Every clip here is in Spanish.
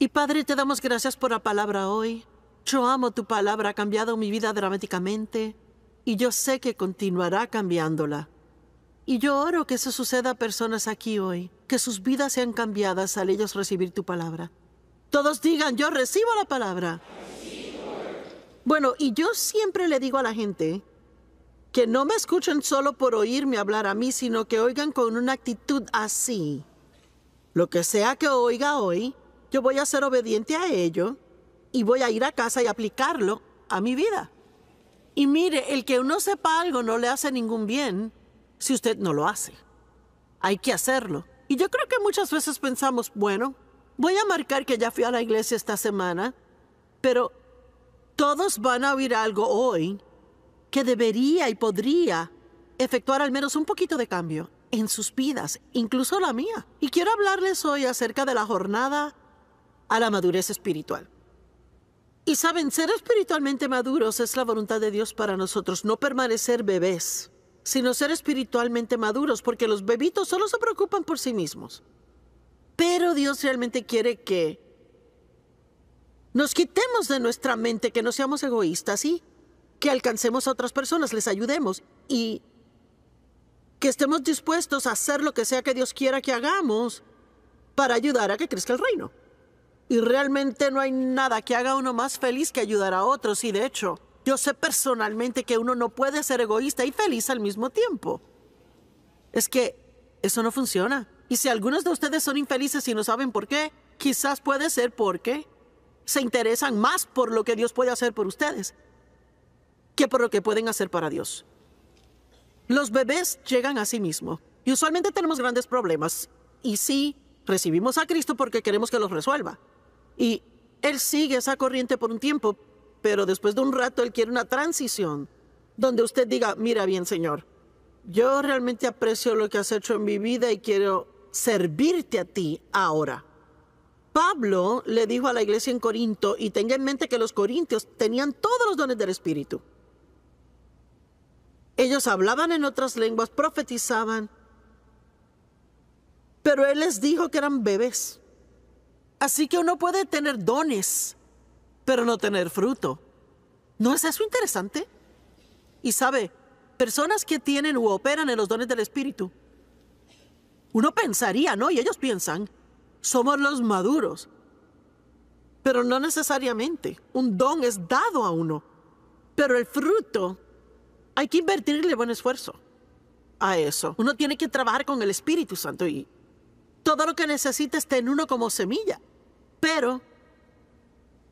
Y Padre, te damos gracias por la palabra hoy. Yo amo tu palabra, ha cambiado mi vida dramáticamente y yo sé que continuará cambiándola. Y yo oro que eso suceda a personas aquí hoy, que sus vidas sean cambiadas al ellos recibir tu palabra. Todos digan, yo recibo la palabra. Bueno, y yo siempre le digo a la gente que no me escuchen solo por oírme hablar a mí, sino que oigan con una actitud así. Lo que sea que oiga hoy, yo voy a ser obediente a ello y voy a ir a casa y aplicarlo a mi vida. Y mire, el que uno sepa algo no le hace ningún bien si usted no lo hace. Hay que hacerlo. Y yo creo que muchas veces pensamos, bueno, voy a marcar que ya fui a la iglesia esta semana, pero todos van a oír algo hoy que debería y podría efectuar al menos un poquito de cambio en sus vidas, incluso la mía. Y quiero hablarles hoy acerca de la jornada a la madurez espiritual. Y saben, ser espiritualmente maduros es la voluntad de Dios para nosotros, no permanecer bebés, sino ser espiritualmente maduros, porque los bebitos solo se preocupan por sí mismos. Pero Dios realmente quiere que nos quitemos de nuestra mente, que no seamos egoístas y que alcancemos a otras personas, les ayudemos y que estemos dispuestos a hacer lo que sea que Dios quiera que hagamos para ayudar a que crezca el reino. Y realmente no hay nada que haga uno más feliz que ayudar a otros. Y de hecho, yo sé personalmente que uno no puede ser egoísta y feliz al mismo tiempo. Es que eso no funciona. Y si algunos de ustedes son infelices y no saben por qué, quizás puede ser porque se interesan más por lo que Dios puede hacer por ustedes que por lo que pueden hacer para Dios. Los bebés llegan a sí mismos y usualmente tenemos grandes problemas. Y sí, recibimos a Cristo porque queremos que los resuelva. Y él sigue esa corriente por un tiempo, pero después de un rato él quiere una transición donde usted diga, mira bien Señor, yo realmente aprecio lo que has hecho en mi vida y quiero servirte a ti ahora. Pablo le dijo a la iglesia en Corinto, y tenga en mente que los corintios tenían todos los dones del Espíritu. Ellos hablaban en otras lenguas, profetizaban, pero él les dijo que eran bebés. Así que uno puede tener dones, pero no tener fruto. ¿No es eso interesante? Y sabe, personas que tienen u operan en los dones del Espíritu, uno pensaría, ¿no? Y ellos piensan, somos los maduros. Pero no necesariamente. Un don es dado a uno. Pero el fruto, hay que invertirle buen esfuerzo a eso. Uno tiene que trabajar con el Espíritu Santo y todo lo que necesita está en uno como semilla. Pero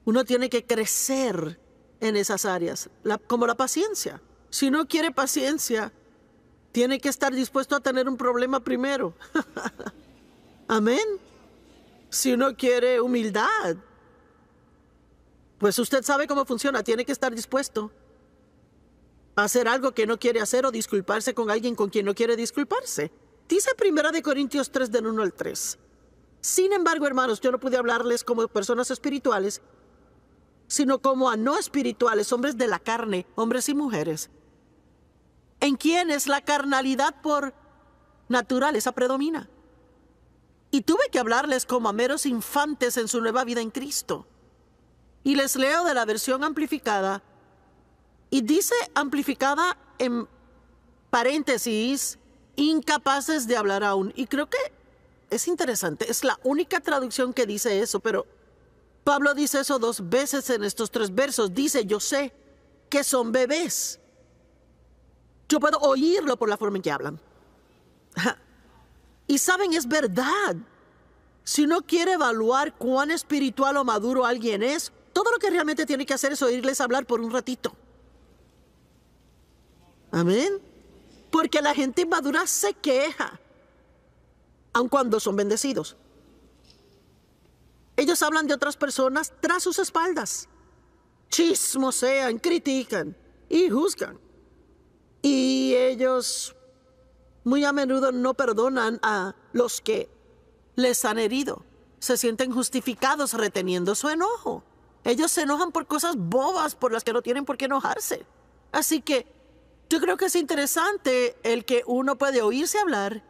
uno tiene que crecer en esas áreas, como la paciencia. Si no quiere paciencia, tiene que estar dispuesto a tener un problema primero. Amén. Si uno quiere humildad, pues usted sabe cómo funciona, tiene que estar dispuesto a hacer algo que no quiere hacer o disculparse con alguien con quien no quiere disculparse. Dice Primera de Corintios 3 del 1 al 3. Sin embargo, hermanos, yo no pude hablarles como personas espirituales, sino como a no espirituales, hombres de la carne, hombres y mujeres, en quienes la carnalidad por naturaleza predomina. Y tuve que hablarles como a meros infantes en su nueva vida en Cristo. Y les leo de la versión amplificada. Y dice amplificada en paréntesis, incapaces de hablar aún. Y creo que es interesante, es la única traducción que dice eso, pero Pablo dice eso dos veces en estos tres versos. Dice, yo sé que son bebés. Yo puedo oírlo por la forma en que hablan. Y saben, es verdad. Si uno quiere evaluar cuán espiritual o maduro alguien es, todo lo que realmente tiene que hacer es oírles hablar por un ratito. Amén. Porque la gente inmadura se queja aun cuando son bendecidos. Ellos hablan de otras personas tras sus espaldas. Chismosean, critican y juzgan. Y ellos muy a menudo no perdonan a los que les han herido. Se sienten justificados reteniendo su enojo. Ellos se enojan por cosas bobas por las que no tienen por qué enojarse. Así que yo creo que es interesante el que uno puede oírse hablar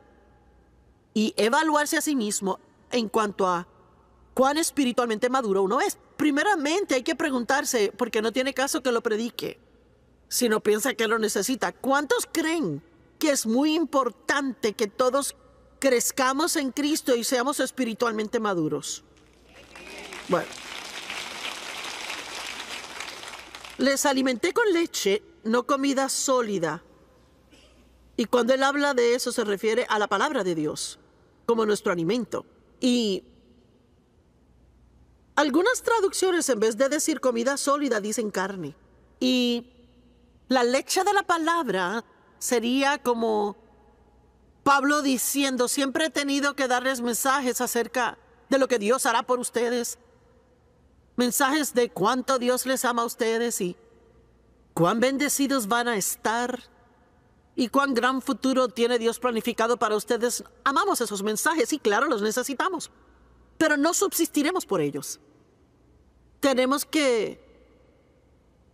y evaluarse a sí mismo en cuanto a cuán espiritualmente maduro uno es. Primeramente hay que preguntarse, porque no tiene caso que lo predique, si no piensa que lo necesita, ¿cuántos creen que es muy importante que todos crezcamos en Cristo y seamos espiritualmente maduros? Bueno, les alimenté con leche, no comida sólida. Y cuando él habla de eso se refiere a la palabra de Dios como nuestro alimento. Y algunas traducciones en vez de decir comida sólida dicen carne. Y la leche de la palabra sería como Pablo diciendo, siempre he tenido que darles mensajes acerca de lo que Dios hará por ustedes. Mensajes de cuánto Dios les ama a ustedes y cuán bendecidos van a estar y cuán gran futuro tiene Dios planificado para ustedes. Amamos esos mensajes y claro, los necesitamos, pero no subsistiremos por ellos. Tenemos que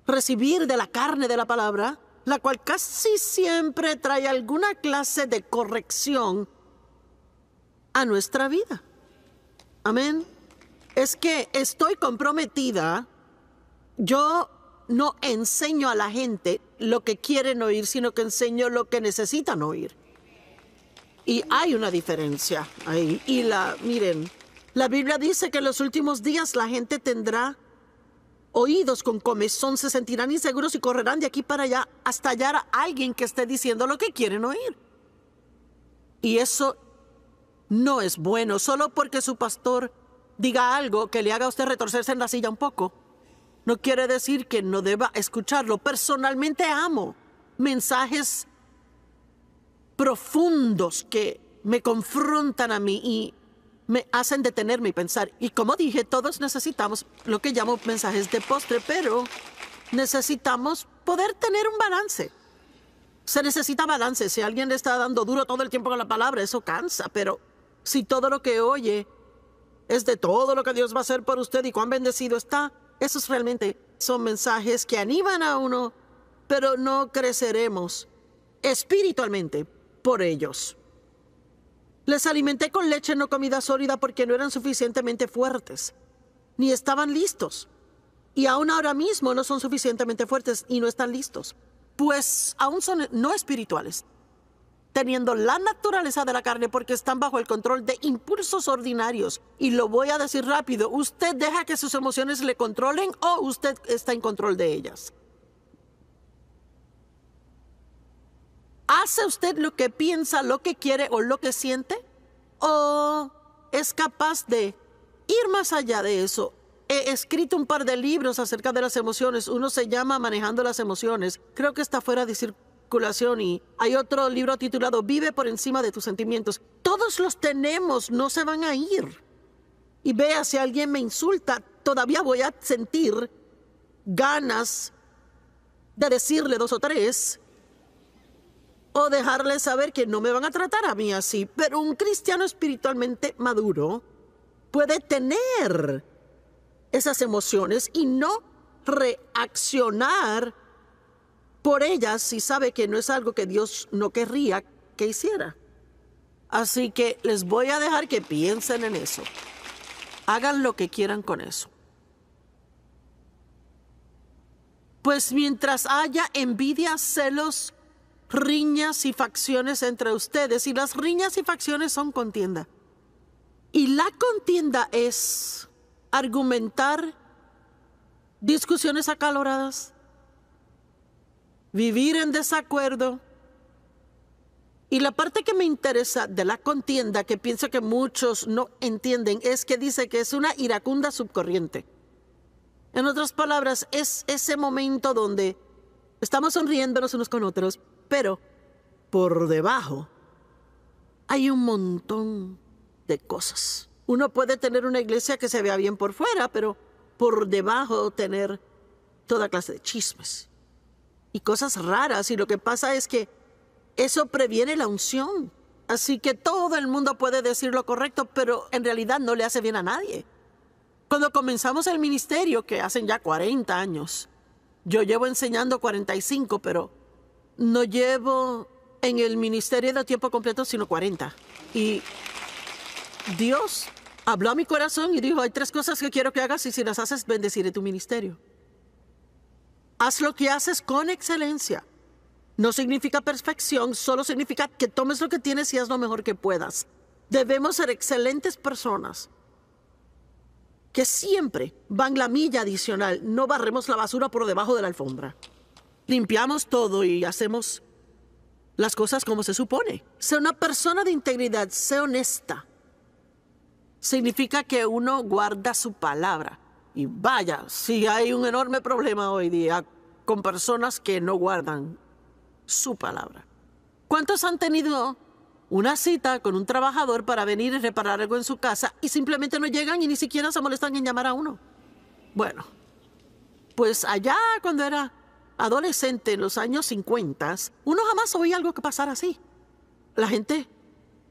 recibir de la carne de la palabra, la cual casi siempre trae alguna clase de corrección a nuestra vida. Amén. Es que estoy comprometida. Yo no enseño a la gente lo que quieren oír, sino que enseño lo que necesitan oír. Y hay una diferencia ahí. Y la, miren, la Biblia dice que en los últimos días la gente tendrá oídos con comezón, se sentirán inseguros y correrán de aquí para allá hasta hallar a alguien que esté diciendo lo que quieren oír. Y eso no es bueno, solo porque su pastor diga algo que le haga a usted retorcerse en la silla un poco no quiere decir que no deba escucharlo. Personalmente amo mensajes profundos que me confrontan a mí y me hacen detenerme y pensar. Y como dije, todos necesitamos lo que llamo mensajes de postre, pero necesitamos poder tener un balance. Se necesita balance. Si alguien le está dando duro todo el tiempo con la palabra, eso cansa, pero si todo lo que oye es de todo lo que Dios va a hacer por usted y cuán bendecido está, esos realmente son mensajes que animan a uno, pero no creceremos espiritualmente por ellos. Les alimenté con leche no comida sólida porque no eran suficientemente fuertes, ni estaban listos. Y aún ahora mismo no son suficientemente fuertes y no están listos, pues aún son no espirituales teniendo la naturaleza de la carne porque están bajo el control de impulsos ordinarios. Y lo voy a decir rápido, usted deja que sus emociones le controlen o usted está en control de ellas. ¿Hace usted lo que piensa, lo que quiere o lo que siente? ¿O es capaz de ir más allá de eso? He escrito un par de libros acerca de las emociones. Uno se llama Manejando las Emociones. Creo que está fuera de decir y hay otro libro titulado Vive por encima de tus sentimientos. Todos los tenemos, no se van a ir. Y vea, si alguien me insulta, todavía voy a sentir ganas de decirle dos o tres o dejarle saber que no me van a tratar a mí así. Pero un cristiano espiritualmente maduro puede tener esas emociones y no reaccionar por ellas si sabe que no es algo que Dios no querría que hiciera. Así que les voy a dejar que piensen en eso. Hagan lo que quieran con eso. Pues mientras haya envidia, celos, riñas y facciones entre ustedes, y las riñas y facciones son contienda. Y la contienda es argumentar discusiones acaloradas, vivir en desacuerdo. Y la parte que me interesa de la contienda, que pienso que muchos no entienden, es que dice que es una iracunda subcorriente. En otras palabras, es ese momento donde estamos sonriéndonos unos con otros, pero por debajo hay un montón de cosas. Uno puede tener una iglesia que se vea bien por fuera, pero por debajo tener toda clase de chismes, y cosas raras. Y lo que pasa es que eso previene la unción. Así que todo el mundo puede decir lo correcto, pero en realidad no le hace bien a nadie. Cuando comenzamos el ministerio, que hacen ya 40 años, yo llevo enseñando 45, pero no llevo en el ministerio de tiempo completo sino 40. Y Dios habló a mi corazón y dijo, hay tres cosas que quiero que hagas y si las haces, bendeciré tu ministerio. Haz lo que haces con excelencia. No significa perfección, solo significa que tomes lo que tienes y haz lo mejor que puedas. Debemos ser excelentes personas que siempre van la milla adicional. No barremos la basura por debajo de la alfombra. Limpiamos todo y hacemos las cosas como se supone. Ser una persona de integridad, sé honesta. Significa que uno guarda su palabra. Y vaya, si hay un enorme problema hoy día con personas que no guardan su palabra. ¿Cuántos han tenido una cita con un trabajador para venir y reparar algo en su casa y simplemente no llegan y ni siquiera se molestan en llamar a uno? Bueno, pues allá cuando era adolescente en los años 50, uno jamás oía algo que pasara así. La gente,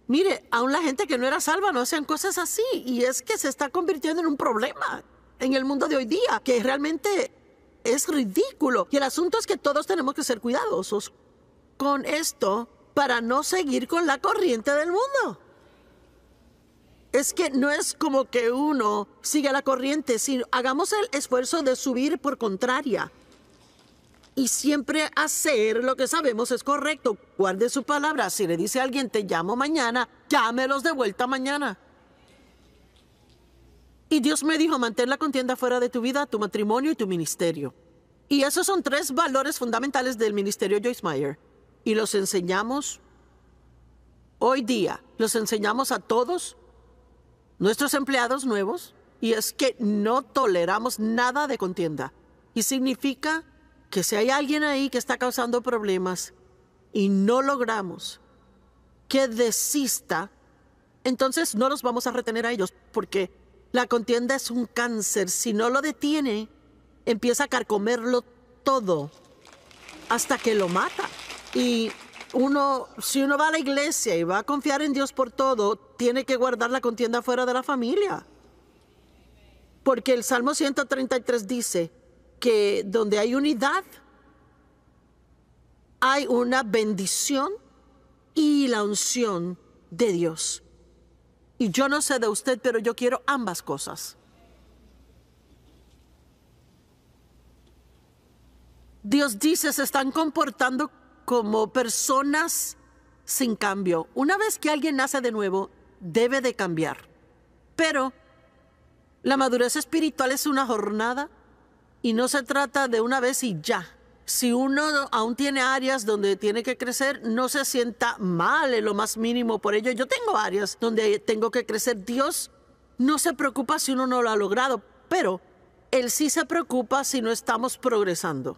mire, aún la gente que no era salva no hacían cosas así y es que se está convirtiendo en un problema en el mundo de hoy día, que realmente es ridículo. Y el asunto es que todos tenemos que ser cuidadosos con esto para no seguir con la corriente del mundo. Es que no es como que uno siga la corriente, sino hagamos el esfuerzo de subir por contraria. Y siempre hacer lo que sabemos es correcto. Guarde su palabra. Si le dice a alguien, te llamo mañana, llámelos de vuelta mañana. Y Dios me dijo, mantener la contienda fuera de tu vida, tu matrimonio y tu ministerio. Y esos son tres valores fundamentales del ministerio Joyce Meyer. Y los enseñamos hoy día, los enseñamos a todos nuestros empleados nuevos, y es que no toleramos nada de contienda. Y significa que si hay alguien ahí que está causando problemas y no logramos que desista, entonces no los vamos a retener a ellos, porque la contienda es un cáncer. Si no lo detiene, empieza a carcomerlo todo hasta que lo mata. Y uno, si uno va a la iglesia y va a confiar en Dios por todo, tiene que guardar la contienda fuera de la familia. Porque el Salmo 133 dice que donde hay unidad, hay una bendición y la unción de Dios. Y yo no sé de usted, pero yo quiero ambas cosas. Dios dice, se están comportando como personas sin cambio. Una vez que alguien nace de nuevo, debe de cambiar. Pero la madurez espiritual es una jornada y no se trata de una vez y ya si uno aún tiene áreas donde tiene que crecer, no se sienta mal en lo más mínimo por ello. Yo tengo áreas donde tengo que crecer. Dios no se preocupa si uno no lo ha logrado, pero Él sí se preocupa si no estamos progresando.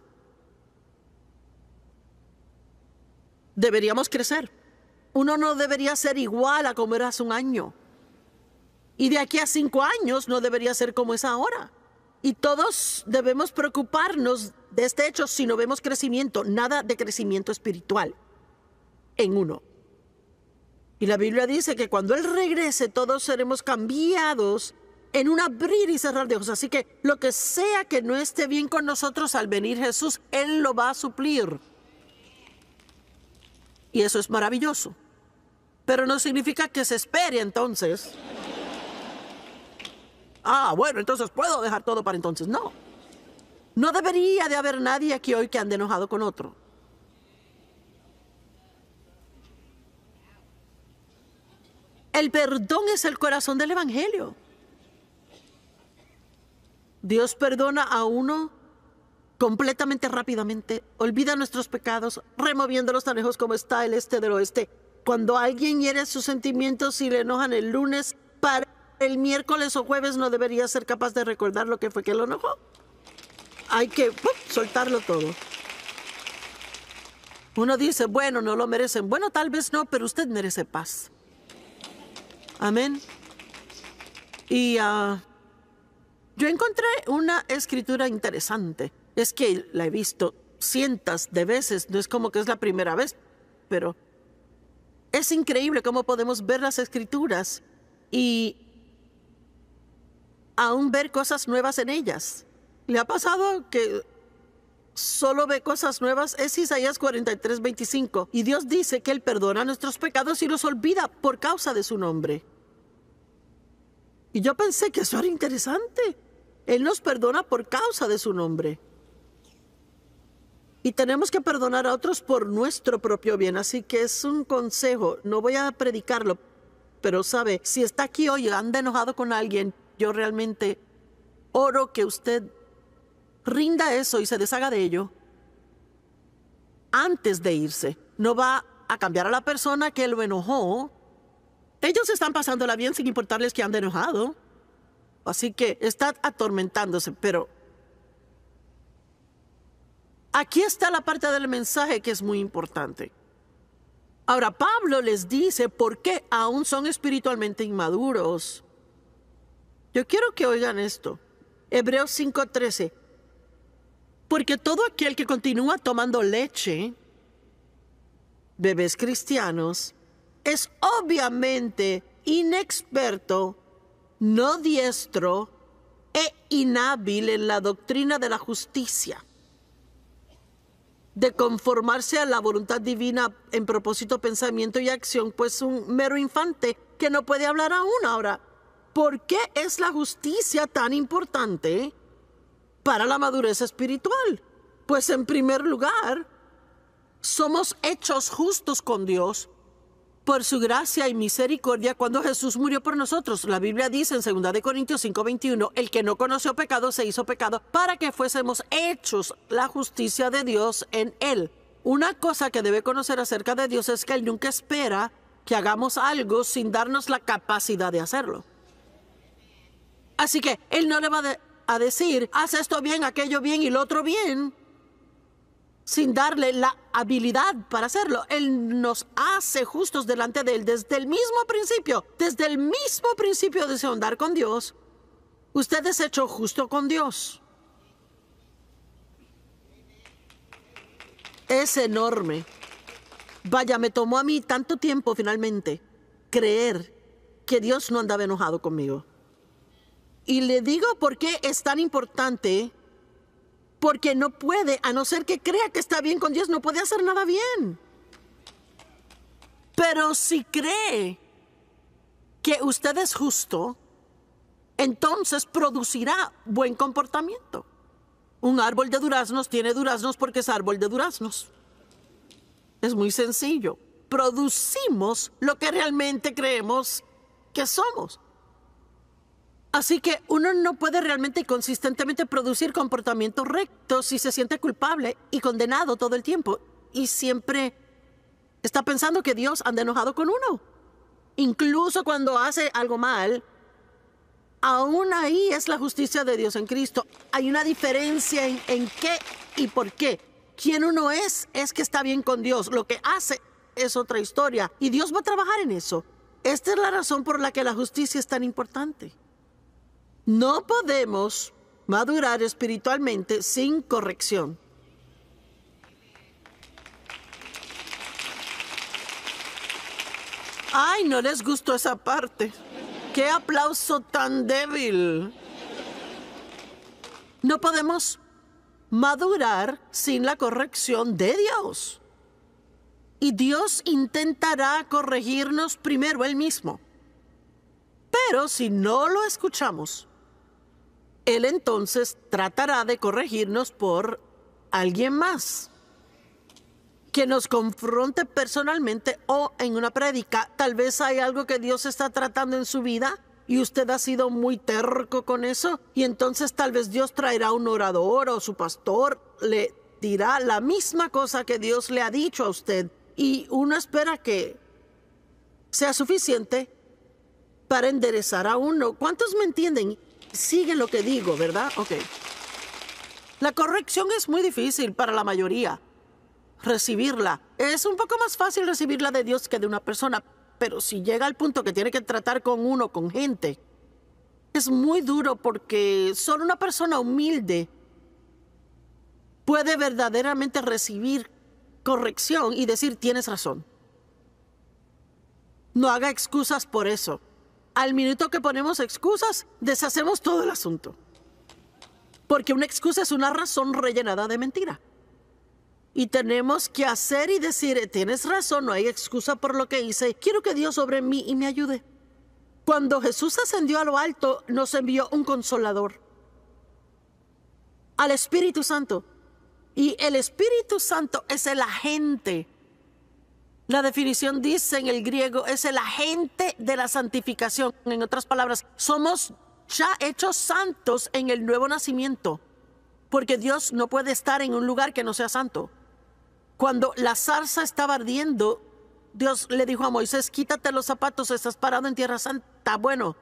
Deberíamos crecer. Uno no debería ser igual a como era hace un año. Y de aquí a cinco años no debería ser como es ahora. Y todos debemos preocuparnos de este hecho si no vemos crecimiento, nada de crecimiento espiritual en uno. Y la Biblia dice que cuando Él regrese todos seremos cambiados en un abrir y cerrar de ojos. Así que lo que sea que no esté bien con nosotros al venir Jesús, Él lo va a suplir. Y eso es maravilloso. Pero no significa que se espere entonces. Ah, bueno, entonces puedo dejar todo para entonces. No. No debería de haber nadie aquí hoy que ande enojado con otro. El perdón es el corazón del Evangelio. Dios perdona a uno completamente rápidamente, olvida nuestros pecados, removiéndolos tan lejos como está el este del oeste. Cuando alguien hiere sus sentimientos y le enojan el lunes, para el miércoles o jueves no debería ser capaz de recordar lo que fue que lo enojó hay que soltarlo todo. Uno dice, bueno, no lo merecen. Bueno, tal vez no, pero usted merece paz. Amén. Y ah, yo encontré una escritura interesante. Es que la he visto cientos de veces, no es como que es la primera vez, pero es increíble cómo podemos ver las escrituras y aún ver cosas nuevas en ellas. ¿Le ha pasado que solo ve cosas nuevas? Es Isaías 43, 25. Y Dios dice que Él perdona nuestros pecados y los olvida por causa de su nombre. Y yo pensé que eso era interesante. Él nos perdona por causa de su nombre. Y tenemos que perdonar a otros por nuestro propio bien. Así que es un consejo. No voy a predicarlo. Pero sabe, si está aquí hoy anda enojado con alguien, yo realmente oro que usted rinda eso y se deshaga de ello antes de irse. No va a cambiar a la persona que lo enojó. Ellos están pasándola bien sin importarles que han enojado. Así que está atormentándose, pero... Aquí está la parte del mensaje que es muy importante. Ahora, Pablo les dice por qué aún son espiritualmente inmaduros. Yo quiero que oigan esto. Hebreos 5:13. Porque todo aquel que continúa tomando leche, bebés cristianos, es obviamente inexperto, no diestro e inhábil en la doctrina de la justicia, de conformarse a la voluntad divina en propósito, pensamiento y acción, pues un mero infante que no puede hablar aún ahora. ¿Por qué es la justicia tan importante? para la madurez espiritual. Pues en primer lugar, somos hechos justos con Dios por su gracia y misericordia cuando Jesús murió por nosotros. La Biblia dice en 2 Corintios 5:21, el que no conoció pecado se hizo pecado para que fuésemos hechos la justicia de Dios en él. Una cosa que debe conocer acerca de Dios es que Él nunca espera que hagamos algo sin darnos la capacidad de hacerlo. Así que Él no le va a a decir, haz esto bien, aquello bien y lo otro bien, sin darle la habilidad para hacerlo. Él nos hace justos delante de Él desde el mismo principio, desde el mismo principio de andar con Dios. Usted es hecho justo con Dios. Es enorme. Vaya, me tomó a mí tanto tiempo finalmente creer que Dios no andaba enojado conmigo. Y le digo por qué es tan importante. Porque no puede, a no ser que crea que está bien con Dios, no puede hacer nada bien. Pero si cree que usted es justo, entonces producirá buen comportamiento. Un árbol de duraznos tiene duraznos porque es árbol de duraznos. Es muy sencillo. Producimos lo que realmente creemos que somos. Así que uno no puede realmente y consistentemente producir comportamientos rectos si se siente culpable y condenado todo el tiempo y siempre está pensando que Dios anda enojado con uno. Incluso cuando hace algo mal, aún ahí es la justicia de Dios en Cristo. Hay una diferencia en, en qué y por qué. Quien uno es es que está bien con Dios. Lo que hace es otra historia y Dios va a trabajar en eso. Esta es la razón por la que la justicia es tan importante. No podemos madurar espiritualmente sin corrección. Ay, no les gustó esa parte. Qué aplauso tan débil. No podemos madurar sin la corrección de Dios. Y Dios intentará corregirnos primero Él mismo. Pero si no lo escuchamos, él entonces tratará de corregirnos por alguien más que nos confronte personalmente o en una prédica. Tal vez hay algo que Dios está tratando en su vida y usted ha sido muy terco con eso y entonces tal vez Dios traerá un orador o su pastor le dirá la misma cosa que Dios le ha dicho a usted y uno espera que sea suficiente para enderezar a uno. ¿Cuántos me entienden? sigue lo que digo, ¿verdad? Ok. La corrección es muy difícil para la mayoría. Recibirla. Es un poco más fácil recibirla de Dios que de una persona, pero si llega al punto que tiene que tratar con uno, con gente, es muy duro porque solo una persona humilde puede verdaderamente recibir corrección y decir tienes razón. No haga excusas por eso al minuto que ponemos excusas, deshacemos todo el asunto. Porque una excusa es una razón rellenada de mentira. Y tenemos que hacer y decir, tienes razón, no hay excusa por lo que hice, quiero que Dios sobre mí y me ayude. Cuando Jesús ascendió a lo alto, nos envió un consolador, al Espíritu Santo. Y el Espíritu Santo es el agente la definición dice en el griego es el agente de la santificación. En otras palabras, somos ya hechos santos en el nuevo nacimiento, porque Dios no puede estar en un lugar que no sea santo. Cuando la zarza estaba ardiendo, Dios le dijo a Moisés, quítate los zapatos, estás parado en tierra santa. Bueno,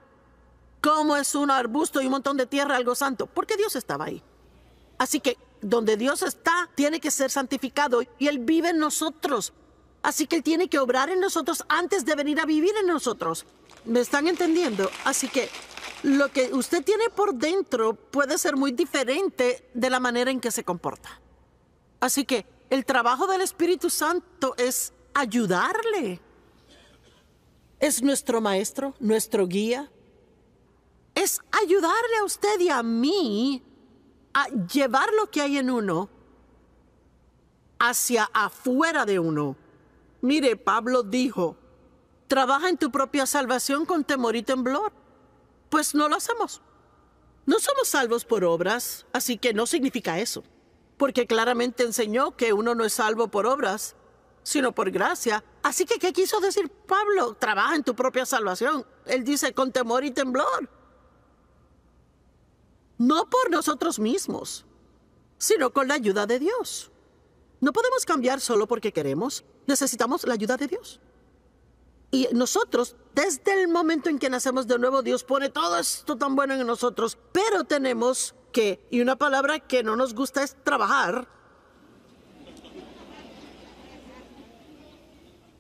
¿cómo es un arbusto y un montón de tierra algo santo? Porque Dios estaba ahí. Así que donde Dios está, tiene que ser santificado y Él vive en nosotros. Así que Él tiene que obrar en nosotros antes de venir a vivir en nosotros. ¿Me están entendiendo? Así que lo que usted tiene por dentro puede ser muy diferente de la manera en que se comporta. Así que el trabajo del Espíritu Santo es ayudarle. Es nuestro maestro, nuestro guía. Es ayudarle a usted y a mí a llevar lo que hay en uno hacia afuera de uno Mire, Pablo dijo, trabaja en tu propia salvación con temor y temblor. Pues no lo hacemos. No somos salvos por obras, así que no significa eso, porque claramente enseñó que uno no es salvo por obras, sino por gracia. Así que, ¿qué quiso decir Pablo? Trabaja en tu propia salvación. Él dice con temor y temblor. No por nosotros mismos, sino con la ayuda de Dios. No podemos cambiar solo porque queremos. Necesitamos la ayuda de Dios. Y nosotros, desde el momento en que nacemos de nuevo, Dios pone todo esto tan bueno en nosotros, pero tenemos que, y una palabra que no nos gusta es trabajar.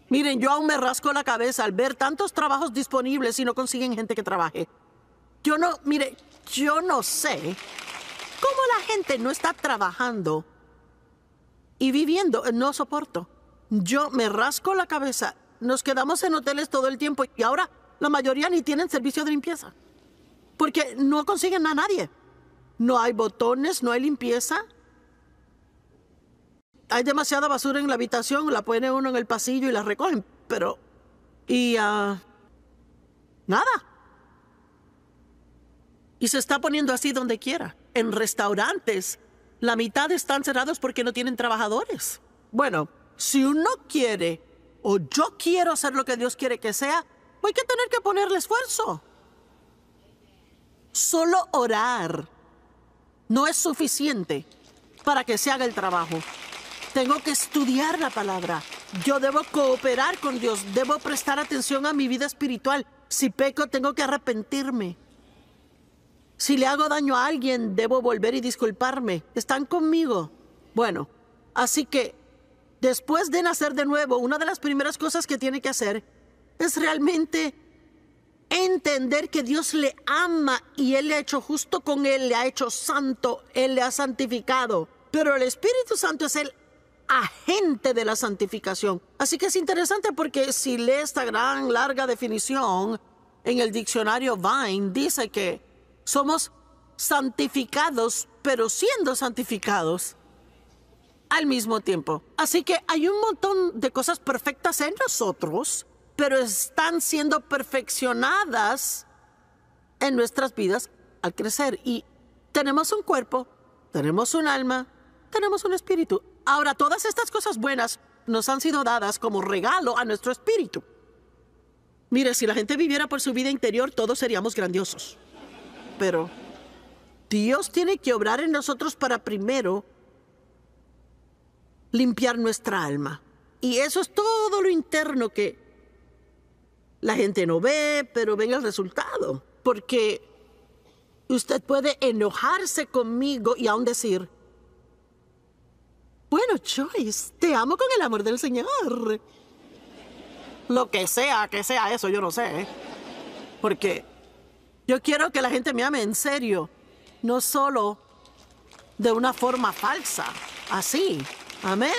Miren, yo aún me rasco la cabeza al ver tantos trabajos disponibles y no consiguen gente que trabaje. Yo no, mire, yo no sé cómo la gente no está trabajando y viviendo, no soporto. Yo me rasco la cabeza, nos quedamos en hoteles todo el tiempo y ahora la mayoría ni tienen servicio de limpieza. Porque no consiguen a nadie. No hay botones, no hay limpieza. Hay demasiada basura en la habitación, la pone uno en el pasillo y la recogen, pero... Y... Ah, nada. Y se está poniendo así donde quiera, en restaurantes, la mitad están cerrados porque no tienen trabajadores. Bueno, si uno quiere o yo quiero hacer lo que Dios quiere que sea, voy a tener que ponerle esfuerzo. Solo orar no es suficiente para que se haga el trabajo. Tengo que estudiar la palabra. Yo debo cooperar con Dios. Debo prestar atención a mi vida espiritual. Si peco, tengo que arrepentirme. Si le hago daño a alguien, debo volver y disculparme. Están conmigo. Bueno, así que después de nacer de nuevo, una de las primeras cosas que tiene que hacer es realmente entender que Dios le ama y Él le ha hecho justo con Él, le ha hecho santo, Él le ha santificado. Pero el Espíritu Santo es el agente de la santificación. Así que es interesante porque si lee esta gran larga definición en el diccionario Vine, dice que somos santificados, pero siendo santificados al mismo tiempo. Así que hay un montón de cosas perfectas en nosotros, pero están siendo perfeccionadas en nuestras vidas al crecer. Y tenemos un cuerpo, tenemos un alma, tenemos un espíritu. Ahora, todas estas cosas buenas nos han sido dadas como regalo a nuestro espíritu. Mire, si la gente viviera por su vida interior, todos seríamos grandiosos pero Dios tiene que obrar en nosotros para primero limpiar nuestra alma. Y eso es todo lo interno que la gente no ve, pero ven el resultado. Porque usted puede enojarse conmigo y aún decir, bueno, Joyce, te amo con el amor del Señor. Lo que sea, que sea eso, yo no sé. ¿eh? Porque yo quiero que la gente me ame en serio, no solo de una forma falsa, así. Amén.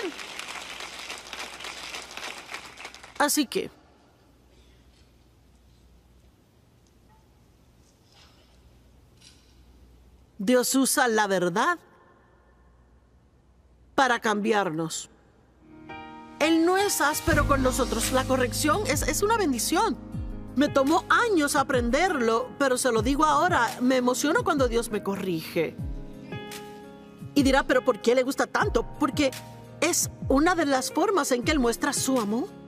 Así que... Dios usa la verdad para cambiarnos. Él no es áspero con nosotros. La corrección es, es una bendición. Me tomó años aprenderlo, pero se lo digo ahora, me emociono cuando Dios me corrige. Y dirá, pero ¿por qué le gusta tanto? Porque es una de las formas en que Él muestra su amor.